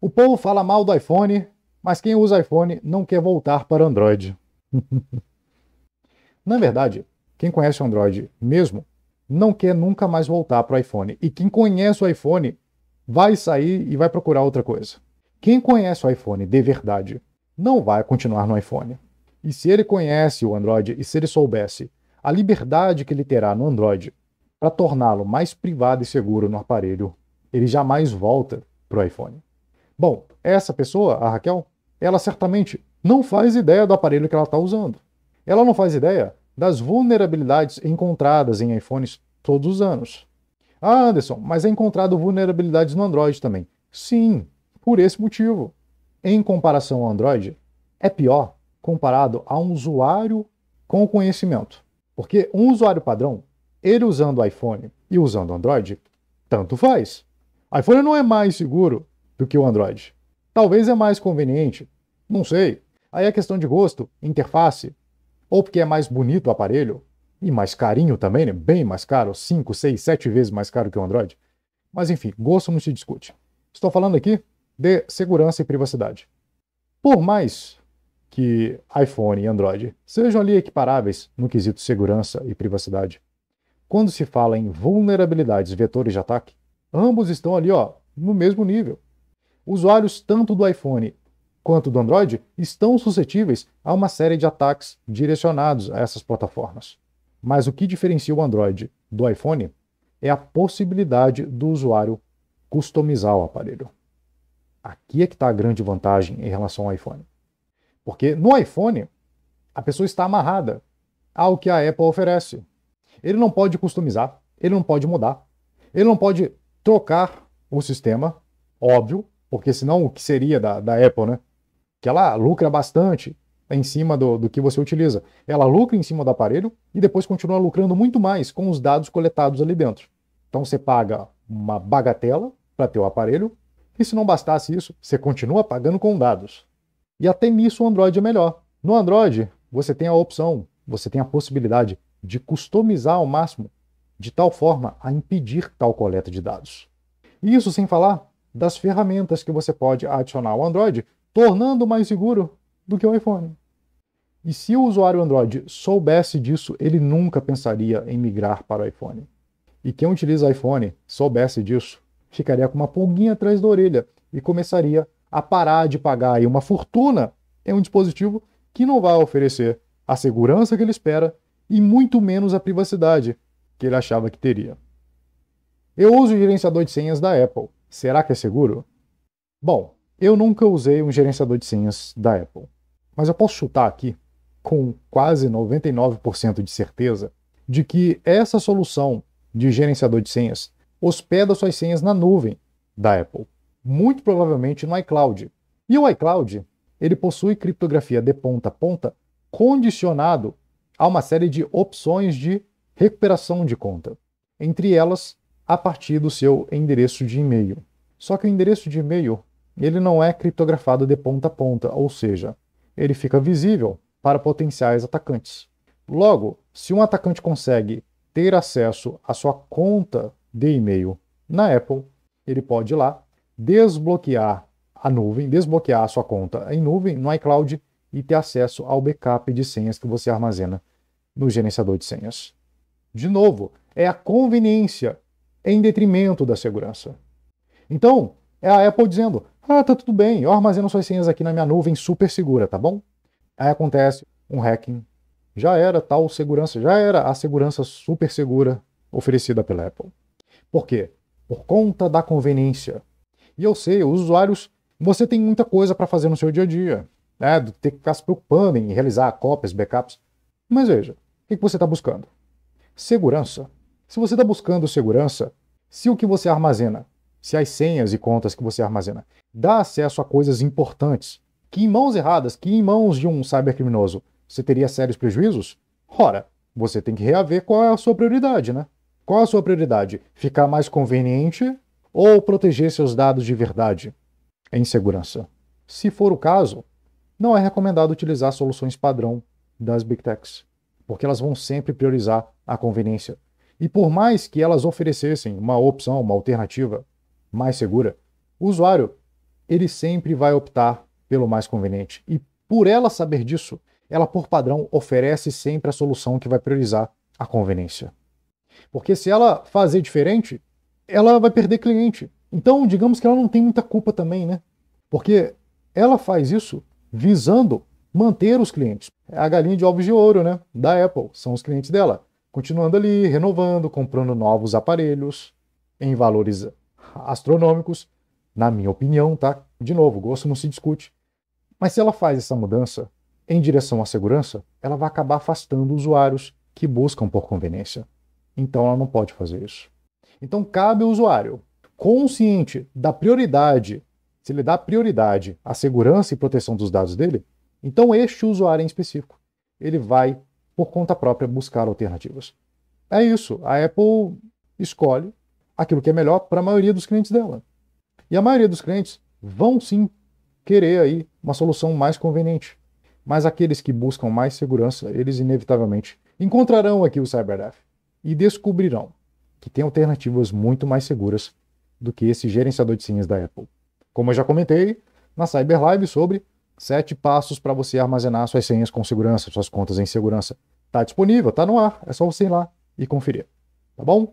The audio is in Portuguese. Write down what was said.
O povo fala mal do iPhone, mas quem usa iPhone não quer voltar para Android. Na verdade, quem conhece o Android mesmo não quer nunca mais voltar para o iPhone. E quem conhece o iPhone vai sair e vai procurar outra coisa. Quem conhece o iPhone de verdade não vai continuar no iPhone. E se ele conhece o Android e se ele soubesse a liberdade que ele terá no Android para torná-lo mais privado e seguro no aparelho, ele jamais volta para o iPhone. Bom, essa pessoa, a Raquel, ela certamente não faz ideia do aparelho que ela está usando. Ela não faz ideia das vulnerabilidades encontradas em iPhones todos os anos. Ah, Anderson, mas é encontrado vulnerabilidades no Android também. Sim, por esse motivo. Em comparação ao Android, é pior comparado a um usuário com conhecimento. Porque um usuário padrão, ele usando iPhone e usando Android, tanto faz. iPhone não é mais seguro do que o Android. Talvez é mais conveniente, não sei. Aí é questão de gosto, interface, ou porque é mais bonito o aparelho, e mais carinho também, né? bem mais caro, 5, 6, 7 vezes mais caro que o Android. Mas enfim, gosto não se discute. Estou falando aqui de segurança e privacidade. Por mais que iPhone e Android sejam ali equiparáveis no quesito segurança e privacidade, quando se fala em vulnerabilidades vetores de ataque, ambos estão ali ó, no mesmo nível usuários tanto do iPhone quanto do Android estão suscetíveis a uma série de ataques direcionados a essas plataformas. Mas o que diferencia o Android do iPhone é a possibilidade do usuário customizar o aparelho. Aqui é que está a grande vantagem em relação ao iPhone. Porque no iPhone, a pessoa está amarrada ao que a Apple oferece. Ele não pode customizar, ele não pode mudar, ele não pode trocar o sistema, óbvio, porque senão o que seria da, da Apple, né? Que ela lucra bastante em cima do, do que você utiliza. Ela lucra em cima do aparelho e depois continua lucrando muito mais com os dados coletados ali dentro. Então você paga uma bagatela para ter o aparelho, e se não bastasse isso, você continua pagando com dados. E até nisso o Android é melhor. No Android, você tem a opção, você tem a possibilidade de customizar ao máximo, de tal forma a impedir tal coleta de dados. E isso sem falar das ferramentas que você pode adicionar ao Android, tornando mais seguro do que o iPhone. E se o usuário Android soubesse disso, ele nunca pensaria em migrar para o iPhone. E quem utiliza iPhone soubesse disso, ficaria com uma pulguinha atrás da orelha e começaria a parar de pagar uma fortuna em um dispositivo que não vai oferecer a segurança que ele espera e muito menos a privacidade que ele achava que teria. Eu uso o gerenciador de senhas da Apple Será que é seguro? Bom, eu nunca usei um gerenciador de senhas da Apple, mas eu posso chutar aqui, com quase 99% de certeza, de que essa solução de gerenciador de senhas hospeda suas senhas na nuvem da Apple, muito provavelmente no iCloud. E o iCloud, ele possui criptografia de ponta a ponta condicionado a uma série de opções de recuperação de conta, entre elas a partir do seu endereço de e-mail. Só que o endereço de e-mail ele não é criptografado de ponta a ponta, ou seja, ele fica visível para potenciais atacantes. Logo, se um atacante consegue ter acesso à sua conta de e-mail na Apple, ele pode ir lá desbloquear a nuvem, desbloquear a sua conta em nuvem, no iCloud, e ter acesso ao backup de senhas que você armazena no gerenciador de senhas. De novo, é a conveniência em detrimento da segurança. Então, é a Apple dizendo: ah, tá tudo bem, eu armazeno suas senhas aqui na minha nuvem super segura, tá bom? Aí acontece um hacking. Já era tal segurança, já era a segurança super segura oferecida pela Apple. Por quê? Por conta da conveniência. E eu sei, os usuários, você tem muita coisa para fazer no seu dia a dia, né? Ter que ficar se preocupando em realizar cópias, backups. Mas veja, o que você está buscando? Segurança. Se você está buscando segurança, se o que você armazena, se as senhas e contas que você armazena, dá acesso a coisas importantes, que em mãos erradas, que em mãos de um cybercriminoso, você teria sérios prejuízos? Ora, você tem que reaver qual é a sua prioridade, né? Qual é a sua prioridade? Ficar mais conveniente ou proteger seus dados de verdade em segurança? Se for o caso, não é recomendado utilizar soluções padrão das Big Techs, porque elas vão sempre priorizar a conveniência. E por mais que elas oferecessem uma opção, uma alternativa mais segura, o usuário ele sempre vai optar pelo mais conveniente. E por ela saber disso, ela por padrão oferece sempre a solução que vai priorizar a conveniência. Porque se ela fazer diferente, ela vai perder cliente. Então, digamos que ela não tem muita culpa também, né? Porque ela faz isso visando manter os clientes. É a galinha de ovos de ouro, né? Da Apple, são os clientes dela continuando ali, renovando, comprando novos aparelhos em valores astronômicos, na minha opinião, tá? De novo, gosto não se discute. Mas se ela faz essa mudança em direção à segurança, ela vai acabar afastando usuários que buscam por conveniência. Então ela não pode fazer isso. Então cabe ao usuário, consciente da prioridade, se ele dá prioridade à segurança e proteção dos dados dele, então este usuário em específico, ele vai por conta própria, buscar alternativas. É isso. A Apple escolhe aquilo que é melhor para a maioria dos clientes dela. E a maioria dos clientes vão sim querer aí uma solução mais conveniente. Mas aqueles que buscam mais segurança, eles inevitavelmente encontrarão aqui o CyberDef e descobrirão que tem alternativas muito mais seguras do que esse gerenciador de senhas da Apple. Como eu já comentei na CyberLive sobre Sete passos para você armazenar suas senhas com segurança, suas contas em segurança. Está disponível, está no ar. É só você ir lá e conferir. Tá bom?